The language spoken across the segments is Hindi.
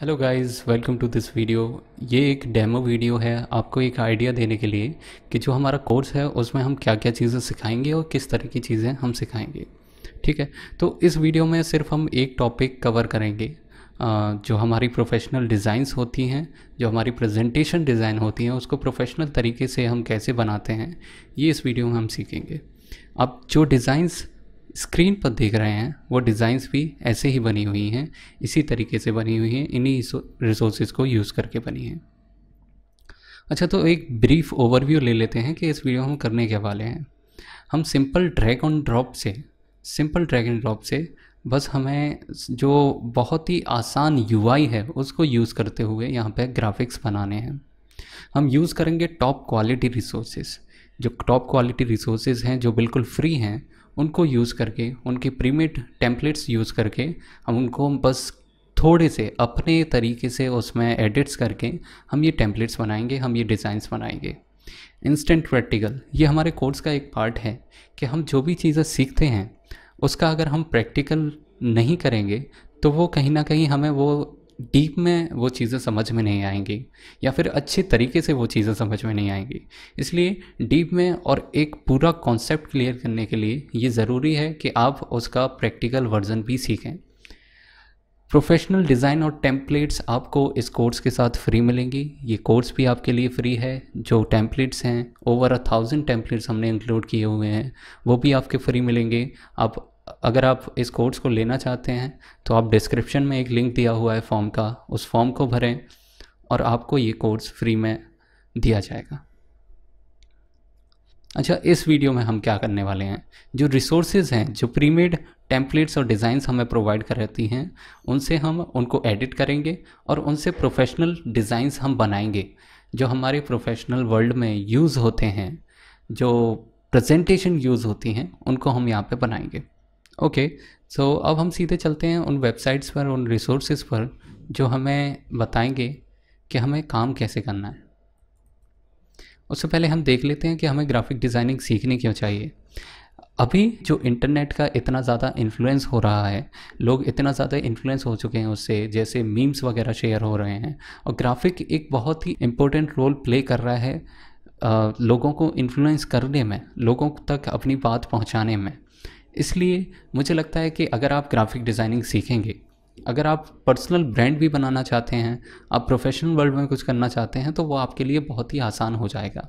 Hello guys welcome to this video ये एक डेमो वीडियो है आपको एक आइडिया देने के लिए कि जो हमारा कोर्स है उसमें हम क्या क्या चीज़ें सिखाएंगे और किस तरह की चीज़ें हम सिखाएंगे ठीक है तो इस वीडियो में सिर्फ हम एक टॉपिक कवर करेंगे जो हमारी प्रोफेशनल डिज़ाइंस होती हैं जो हमारी प्रेजेंटेशन डिज़ाइन होती हैं उसको प्रोफेशनल तरीके से हम कैसे बनाते हैं ये इस वीडियो में हम सीखेंगे अब जो डिज़ाइंस स्क्रीन पर देख रहे हैं वो डिज़ाइंस भी ऐसे ही बनी हुई हैं इसी तरीके से बनी हुई हैं इन्हीं रिसोर्सेज को यूज़ करके बनी हैं अच्छा तो एक ब्रीफ ओवरव्यू ले लेते हैं कि इस वीडियो हम करने के वाले हैं हम सिंपल ड्रैग ऑन ड्रॉप से सिंपल ड्रैग एंड ड्रॉप से बस हमें जो बहुत ही आसान यूआई है उसको यूज़ करते हुए यहाँ पे ग्राफिक्स बनाने हैं हम यूज़ करेंगे टॉप क्वालिटी रिसोर्सेज जो टॉप क्वालिटी रिसोर्सेज हैं जो बिल्कुल फ्री हैं उनको यूज़ करके उनके प्रीमेड टेम्पलेट्स यूज़ करके हम उनको बस थोड़े से अपने तरीके से उसमें एडिट्स करके हम ये टेम्पलेट्स बनाएंगे हम ये डिज़ाइंस बनाएंगे इंस्टेंट प्रैक्टिकल ये हमारे कोर्स का एक पार्ट है कि हम जो भी चीज़ें सीखते हैं उसका अगर हम प्रैक्टिकल नहीं करेंगे तो वो कहीं ना कहीं हमें वो डीप में वो चीज़ें समझ में नहीं आएंगी या फिर अच्छे तरीके से वो चीज़ें समझ में नहीं आएंगी इसलिए डीप में और एक पूरा कॉन्सेप्ट क्लियर करने के लिए ये ज़रूरी है कि आप उसका प्रैक्टिकल वर्जन भी सीखें प्रोफेशनल डिज़ाइन और टेम्पलेट्स आपको इस कोर्स के साथ फ्री मिलेंगी ये कोर्स भी आपके लिए फ्री है जो टेम्पलेट्स हैं ओवर अ थाउजेंड टेम्पलेट्स हमने इंक्लूड किए हुए हैं वो भी आपके फ्री मिलेंगे आप अगर आप इस कोर्स को लेना चाहते हैं तो आप डिस्क्रिप्शन में एक लिंक दिया हुआ है फॉर्म का उस फॉर्म को भरें और आपको ये कोर्स फ्री में दिया जाएगा अच्छा इस वीडियो में हम क्या करने वाले हैं जो रिसोर्सेज हैं जो प्रीमेड टेम्पलेट्स और डिज़ाइंस हमें प्रोवाइड करती हैं उनसे हम उनको एडिट करेंगे और उनसे प्रोफेशनल डिज़ाइंस हम बनाएंगे जो हमारे प्रोफेशनल वर्ल्ड में यूज़ होते हैं जो प्रेजेंटेशन यूज़ होती हैं उनको हम यहाँ पे बनाएंगे ओके सो अब हम सीधे चलते हैं उन वेबसाइट्स पर उन रिसोर्सेज पर जो हमें बताएंगे कि हमें काम कैसे करना है उससे पहले हम देख लेते हैं कि हमें ग्राफिक डिज़ाइनिंग सीखनी क्यों चाहिए अभी जो इंटरनेट का इतना ज़्यादा इन्फ्लुएंस हो रहा है लोग इतना ज़्यादा इन्फ्लुएंस हो चुके हैं उससे जैसे मीम्स वगैरह शेयर हो रहे हैं और ग्राफिक एक बहुत ही इम्पोर्टेंट रोल प्ले कर रहा है आ, लोगों को इन्फ्लुएंस करने में लोगों तक अपनी बात पहुंचाने में इसलिए मुझे लगता है कि अगर आप ग्राफिक डिज़ाइनिंग सीखेंगे अगर आप पर्सनल ब्रांड भी बनाना चाहते हैं आप प्रोफेशनल वर्ल्ड में कुछ करना चाहते हैं तो वो आपके लिए बहुत ही आसान हो जाएगा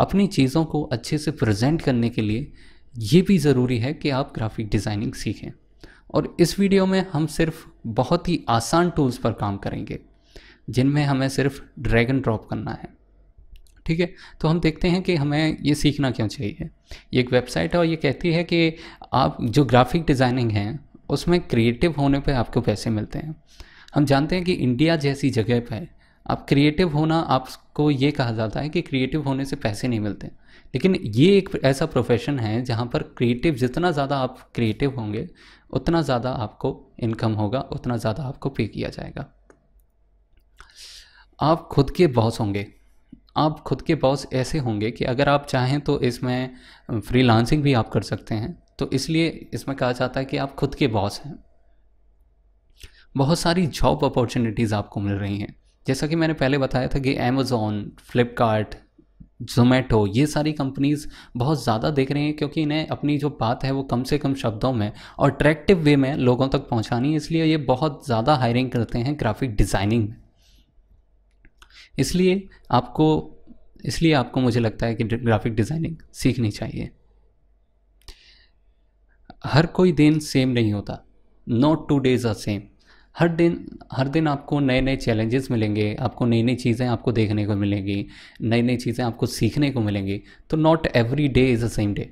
अपनी चीज़ों को अच्छे से प्रेजेंट करने के लिए ये भी ज़रूरी है कि आप ग्राफिक डिज़ाइनिंग सीखें और इस वीडियो में हम सिर्फ बहुत ही आसान टूल्स पर काम करेंगे जिनमें हमें सिर्फ ड्रैगन ड्रॉप करना है ठीक है तो हम देखते हैं कि हमें ये सीखना क्यों चाहिए ये एक वेबसाइट है और ये कहती है कि आप जो ग्राफिक डिज़ाइनिंग है उसमें क्रिएटिव होने पर आपको पैसे मिलते हैं हम जानते हैं कि इंडिया जैसी जगह पर आप क्रिएटिव होना आपको ये कहा जाता है कि क्रिएटिव होने से पैसे नहीं मिलते लेकिन ये एक ऐसा प्रोफेशन है जहाँ पर क्रिएटिव जितना ज़्यादा आप क्रिएटिव होंगे उतना ज़्यादा आपको इनकम होगा उतना ज़्यादा आपको पे किया जाएगा आप खुद के बॉस होंगे आप खुद के बॉस ऐसे होंगे कि अगर आप चाहें तो इसमें फ्रीलांसिंग भी आप कर सकते हैं तो इसलिए इसमें कहा जाता है कि आप खुद के बॉस हैं बहुत सारी जॉब अपॉर्चुनिटीज़ आपको मिल रही हैं जैसा कि मैंने पहले बताया था कि अमेज़ोन फ्लिपकार्ट जोमेटो ये सारी कंपनीज़ बहुत ज़्यादा देख रही हैं क्योंकि इन्हें अपनी जो बात है वो कम से कम शब्दों में और अट्रैक्टिव वे में लोगों तक पहुंचानी है इसलिए ये बहुत ज़्यादा हायरिंग करते हैं ग्राफिक डिज़ाइनिंग में इसलिए आपको इसलिए आपको मुझे लगता है कि ग्राफिक डिज़ाइनिंग सीखनी चाहिए हर कोई दिन सेम नहीं होता not two days are same हर दिन हर दिन आपको नए नए चैलेंजेस मिलेंगे आपको नई नई चीज़ें आपको देखने को मिलेंगी नई नई चीज़ें आपको सीखने को मिलेंगी तो not every day is a same day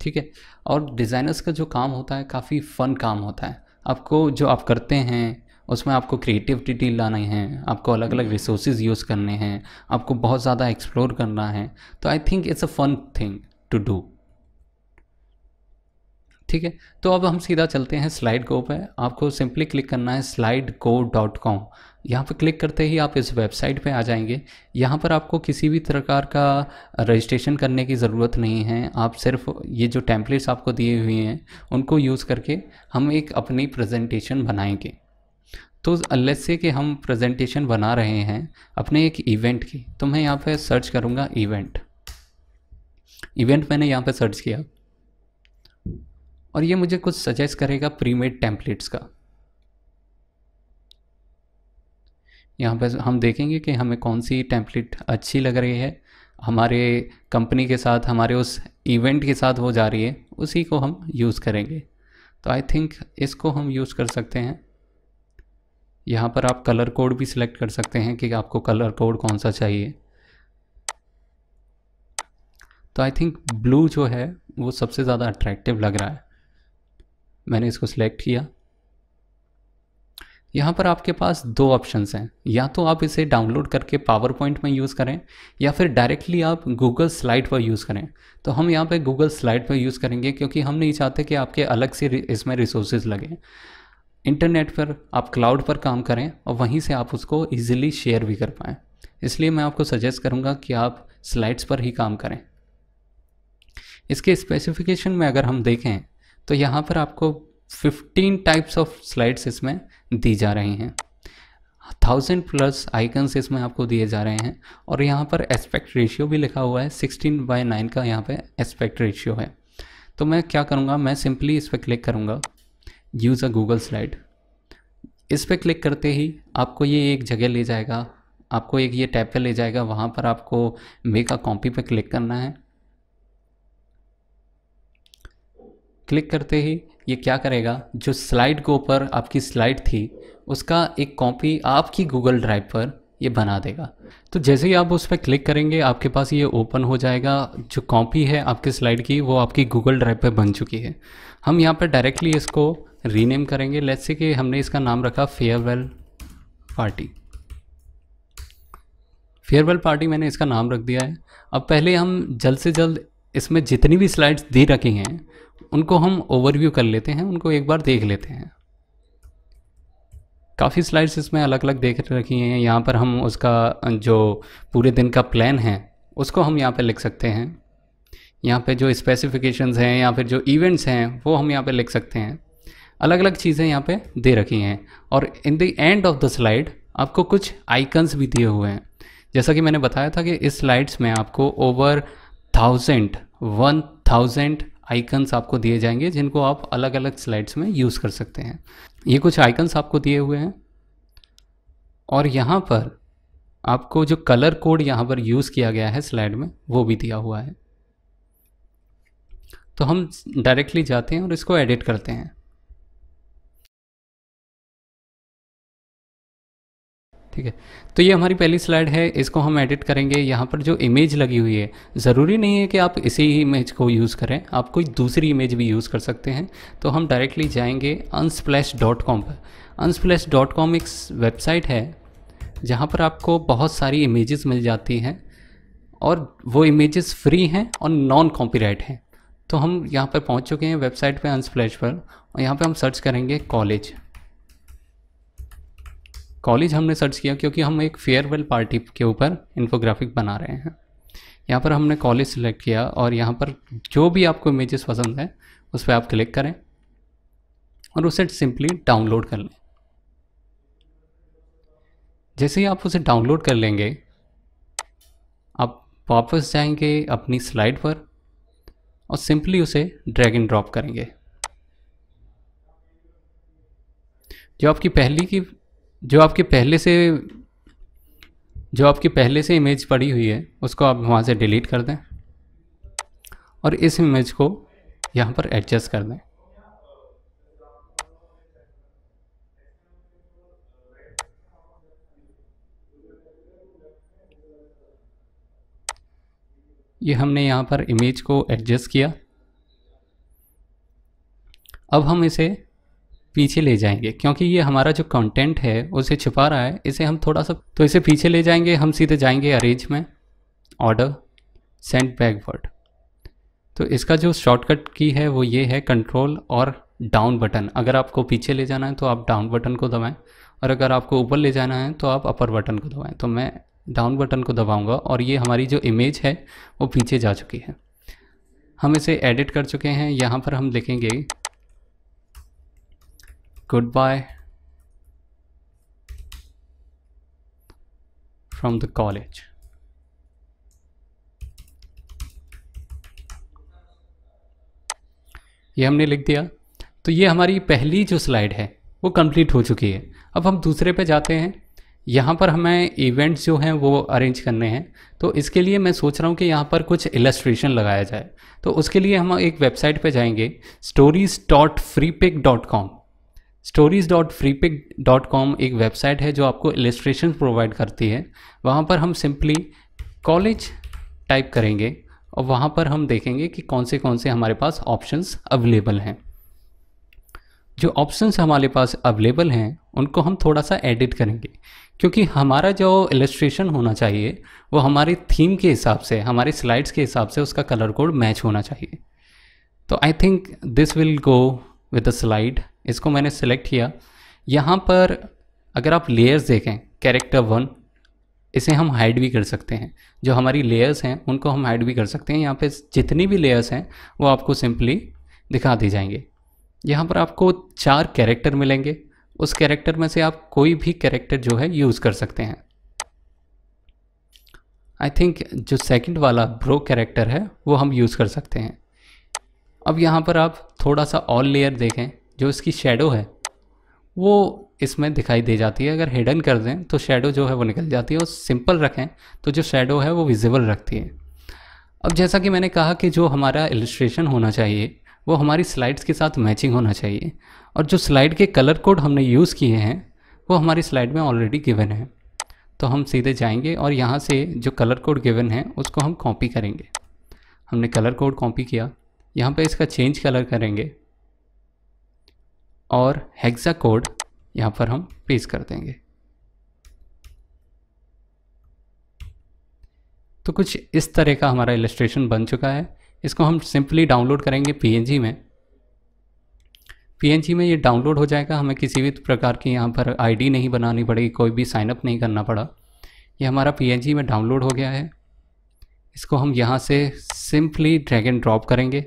ठीक है और डिज़ाइनर्स का जो काम होता है काफ़ी फ़न काम होता है आपको जो आप करते हैं उसमें आपको क्रिएटिविटी लाना है आपको अलग अलग रिसोर्सेज यूज़ करने हैं आपको बहुत ज़्यादा एक्सप्लोर करना है तो I think it's a fun thing to do ठीक है तो अब हम सीधा चलते हैं स्लाइड को पे आपको सिंपली क्लिक करना है स्लाइड को डॉट कॉम यहाँ पर क्लिक करते ही आप इस वेबसाइट पे आ जाएंगे यहाँ पर आपको किसी भी प्रकार का रजिस्ट्रेशन करने की ज़रूरत नहीं है आप सिर्फ ये जो टैंपलेट्स आपको दिए हुए हैं उनको यूज़ करके हम एक अपनी प्रेजेंटेशन बनाएंगे तो अल्लेस से कि हम प्रेजेंटेशन बना रहे हैं अपने एक इवेंट की तो मैं यहाँ पे सर्च करूँगा इवेंट इवेंट मैंने यहाँ पे सर्च किया और ये मुझे कुछ सजेस्ट करेगा प्रीमेड टेम्पलेट्स का यहाँ पे हम देखेंगे कि हमें कौन सी टेम्पलेट अच्छी लग रही है हमारे कंपनी के साथ हमारे उस इवेंट के साथ वो जा रही है उसी को हम यूज़ करेंगे तो आई थिंक इसको हम यूज़ कर सकते हैं यहाँ पर आप कलर कोड भी सिलेक्ट कर सकते हैं कि आपको कलर कोड कौन सा चाहिए तो आई थिंक ब्लू जो है वो सबसे ज़्यादा अट्रैक्टिव लग रहा है मैंने इसको सिलेक्ट किया यहाँ पर आपके पास दो ऑप्शंस हैं या तो आप इसे डाउनलोड करके पावर पॉइंट में यूज़ करें या फिर डायरेक्टली आप गूगल स्लाइड पर यूज़ करें तो हम यहाँ पे गूगल स्लाइड पर यूज़ करेंगे क्योंकि हम नहीं चाहते कि आपके अलग से इसमें रिसोर्सेज लगें इंटरनेट पर आप क्लाउड पर काम करें और वहीं से आप उसको ईजिली शेयर भी कर पाएँ इसलिए मैं आपको सजेस्ट करूँगा कि आप स्लाइड्स पर ही काम करें इसके स्पेसिफिकेशन में अगर हम देखें तो यहाँ पर आपको 15 टाइप्स ऑफ स्लाइड्स इसमें दी जा रही हैं थाउजेंड प्लस आइकन्स इसमें आपको दिए जा रहे हैं और यहाँ पर एस्पेक्ट रेशियो भी लिखा हुआ है सिक्सटीन बाय नाइन का यहाँ पे एस्पेक्ट रेशियो है तो मैं क्या करूँगा मैं सिंपली इस पर क्लिक करूँगा यूज़ अ गूगल स्लाइड इस पर क्लिक करते ही आपको ये एक जगह ले जाएगा आपको एक ये टैब पे ले जाएगा वहाँ पर आपको मेक अ कॉपी पे क्लिक करना है क्लिक करते ही ये क्या करेगा जो स्लाइड के ऊपर आपकी स्लाइड थी उसका एक कॉपी आपकी गूगल ड्राइव पर ये बना देगा तो जैसे ही आप उस पर क्लिक करेंगे आपके पास ये ओपन हो जाएगा जो कॉपी है आपके स्लाइड की वो आपकी गूगल ड्राइव पर बन चुकी है हम यहाँ पर डायरेक्टली इसको रीनेम करेंगे लेट्स से कि हमने इसका नाम रखा फेयरवेल पार्टी फेयरवेल पार्टी मैंने इसका नाम रख दिया है अब पहले हम जल्द से जल्द इसमें जितनी भी स्लाइड्स दे रखी हैं उनको हम ओवरव्यू कर लेते हैं उनको एक बार देख लेते हैं काफ़ी स्लाइड्स इसमें अलग अलग देख रखी हैं यहाँ पर हम उसका जो पूरे दिन का प्लान है उसको हम यहाँ पर लिख सकते हैं यहाँ पे जो स्पेसिफिकेशंस हैं या फिर जो इवेंट्स हैं वो हम यहाँ पे लिख सकते हैं अलग अलग चीज़ें यहाँ पे दे रखी हैं और in the end of the slide आपको कुछ आइकन्स भी दिए हुए हैं जैसा कि मैंने बताया था कि इस स्लाइड्स में आपको over thousand one thousand icons आपको दिए जाएंगे जिनको आप अलग अलग स्लाइड्स में यूज़ कर सकते हैं ये कुछ आइकन्स आपको दिए हुए हैं और यहाँ पर आपको जो कलर कोड यहाँ पर यूज़ किया गया है स्लाइड में वो भी दिया हुआ है तो हम डायरेक्टली जाते हैं और इसको एडिट करते हैं ठीक है तो ये हमारी पहली स्लाइड है इसको हम एडिट करेंगे यहाँ पर जो इमेज लगी हुई है ज़रूरी नहीं है कि आप इसी इमेज को यूज़ करें आप कोई दूसरी इमेज भी यूज़ कर सकते हैं तो हम डायरेक्टली जाएंगे अनस्प्लैश डॉट कॉम पर अनस्प्लैश डॉट कॉम एक वेबसाइट है जहाँ पर आपको बहुत सारी इमेजेस मिल जाती हैं और वो इमेजेस फ्री हैं और नॉन कॉपीराइट हैं तो हम यहाँ पर पहुँच चुके हैं वेबसाइट पे अनस्प्लैश पर और यहाँ पे हम सर्च करेंगे कॉलेज कॉलेज हमने सर्च किया क्योंकि हम एक फेयरवेल पार्टी के ऊपर इन्फोग्राफिक बना रहे हैं यहाँ पर हमने कॉलेज सेलेक्ट किया और यहाँ पर जो भी आपको इमेजेस पसंद है उस पर आप क्लिक करें और उसे सिंपली डाउनलोड कर लें जैसे ही आप उसे डाउनलोड कर लेंगे आप वापस जाएंगे अपनी स्लाइड पर और सिंपली उसे ड्रैग एंड ड्रॉप करेंगे जो आपकी पहली की जो आपके पहले से जो आपकी पहले से इमेज पड़ी हुई है उसको आप वहाँ से डिलीट कर दें और इस इमेज को यहाँ पर एडजस्ट कर दें ये हमने यहाँ पर इमेज को एडजस्ट किया अब हम इसे पीछे ले जाएंगे क्योंकि ये हमारा जो कंटेंट है उसे छुपा रहा है इसे हम थोड़ा सा तो इसे पीछे ले जाएंगे हम सीधे जाएंगे अरेंज में ऑर्डर सेंड बैकवर्ड तो इसका जो शॉर्टकट की है वो ये है कंट्रोल और डाउन बटन अगर आपको पीछे ले जाना है तो आप डाउन बटन को दबाएं और अगर आपको ऊपर ले जाना है तो आप अपर बटन को दबाएं तो मैं डाउन बटन को दबाऊंगा और ये हमारी जो इमेज है वो पीछे जा चुकी है हम इसे एडिट कर चुके हैं यहाँ पर हम देखेंगे goodbye from the college. ये हमने लिख दिया तो ये हमारी पहली जो स्लाइड है वो कंप्लीट हो चुकी है अब हम दूसरे पे जाते हैं यहाँ पर हमें इवेंट्स जो हैं वो अरेंज करने हैं तो इसके लिए मैं सोच रहा हूँ कि यहाँ पर कुछ इलस्ट्रेशन लगाया जाए तो उसके लिए हम एक वेबसाइट पे जाएंगे com stories dot Freepik dot com एक वेबसाइट है जो आपको इलेस्ट्रेशन प्रोवाइड करती है वहाँ पर हम सिंपली कॉलेज टाइप करेंगे और वहाँ पर हम देखेंगे कि कौन से कौन से हमारे पास ऑप्शंस अवेलेबल हैं जो ऑप्शंस हमारे पास अवेलेबल हैं उनको हम थोड़ा सा एडिट करेंगे क्योंकि हमारा जो इलेस्ट्रेशन होना चाहिए वो हमारे थीम के हिसाब से हमारे स्लाइड्स के हिसाब से उसका कलर कोड मैच होना चाहिए तो I think this will go with a slide इसको मैंने सेलेक्ट किया यहाँ पर अगर आप लेयर्स देखें कैरेक्टर वन इसे हम हाइड भी कर सकते हैं जो हमारी लेयर्स हैं उनको हम हाइड भी कर सकते हैं यहाँ पे जितनी भी लेयर्स हैं वो आपको सिंपली दिखा दी जाएंगे यहाँ पर आपको चार कैरेक्टर मिलेंगे उस कैरेक्टर में से आप कोई भी कैरेक्टर जो है यूज़ कर सकते हैं आई थिंक जो सेकंड वाला ब्रो कैरेक्टर है वो हम यूज़ कर सकते हैं अब यहाँ पर आप थोड़ा सा ऑल लेयर देखें जो इसकी शेडो है वो इसमें दिखाई दे जाती है अगर हिडन कर दें तो शेडो जो है वो निकल जाती है और सिंपल रखें तो जो शेडो है वो विजिबल रखती है अब जैसा कि मैंने कहा कि जो हमारा इलस्ट्रेशन होना चाहिए वो हमारी स्लाइड्स के साथ मैचिंग होना चाहिए और जो स्लाइड के कलर कोड हमने यूज़ किए हैं वो हमारी स्लाइड में ऑलरेडी गिवन है तो हम सीधे जाएंगे और यहाँ से जो कलर कोड गिवन है उसको हम कॉपी करेंगे हमने कलर कोड कॉपी किया यहाँ पे इसका चेंज कलर करेंगे और हेक्सा कोड यहाँ पर हम पेज कर देंगे तो कुछ इस तरह का हमारा इलस्ट्रेशन बन चुका है इसको हम सिंपली डाउनलोड करेंगे पीएनजी में पीएनजी में ये डाउनलोड हो जाएगा हमें किसी भी प्रकार की यहाँ पर आईडी नहीं बनानी पड़ेगी कोई भी साइनअप नहीं करना पड़ा ये हमारा पीएनजी में डाउनलोड हो गया है इसको हम यहाँ से सिंपली ड्रैग एंड ड्रॉप करेंगे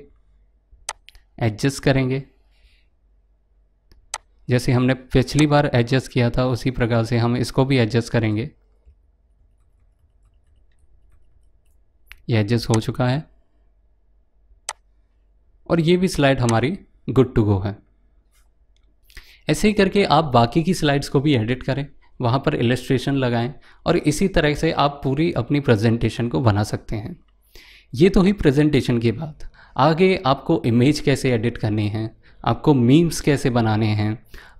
एडजस्ट करेंगे जैसे हमने पिछली बार एडजस्ट किया था उसी प्रकार से हम इसको भी एडजस्ट करेंगे ये एडजस्ट हो चुका है और ये भी स्लाइड हमारी गुड टू गो है ऐसे ही करके आप बाकी की स्लाइड्स को भी एडिट करें वहाँ पर इलस्ट्रेशन लगाएं और इसी तरह से आप पूरी अपनी प्रेजेंटेशन को बना सकते हैं ये तो ही प्रेजेंटेशन की बात आगे आपको इमेज कैसे एडिट करनी है आपको मीम्स कैसे बनाने हैं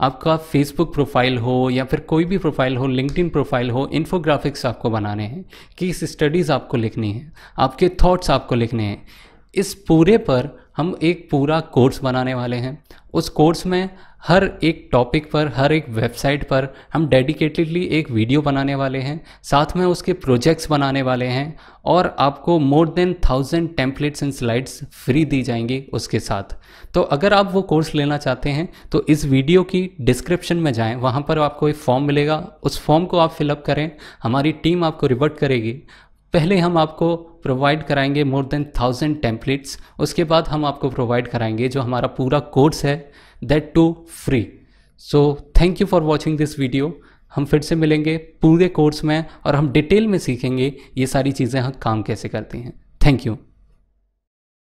आपका फेसबुक प्रोफाइल हो या फिर कोई भी प्रोफाइल हो लिंकड प्रोफाइल हो इन्फोग्राफिक्स आपको बनाने हैं किस स्टडीज़ आपको लिखनी है आपके थॉट्स आपको लिखने हैं इस पूरे पर हम एक पूरा कोर्स बनाने वाले हैं उस कोर्स में हर एक टॉपिक पर हर एक वेबसाइट पर हम डेडिकेटेडली एक वीडियो बनाने वाले हैं साथ में उसके प्रोजेक्ट्स बनाने वाले हैं और आपको more than thousand templates and slides free दी जाएंगी उसके साथ तो अगर आप वो कोर्स लेना चाहते हैं तो इस वीडियो की डिस्क्रिप्शन में जाएं वहाँ पर आपको एक फॉर्म मिलेगा उस फॉर्म को आप फिलअप करें हमारी टीम आपको रिवर्ट करेगी पहले हम आपको प्रोवाइड कराएंगे मोर देन थाउजेंड टेम्पलेट्स उसके बाद हम आपको प्रोवाइड कराएंगे जो हमारा पूरा कोर्स है that too free so thank you for watching this video हम फिर से मिलेंगे पूरे कोर्स में और हम डिटेल में सीखेंगे ये सारी चीज़ें हम काम कैसे करती हैं थैंक यू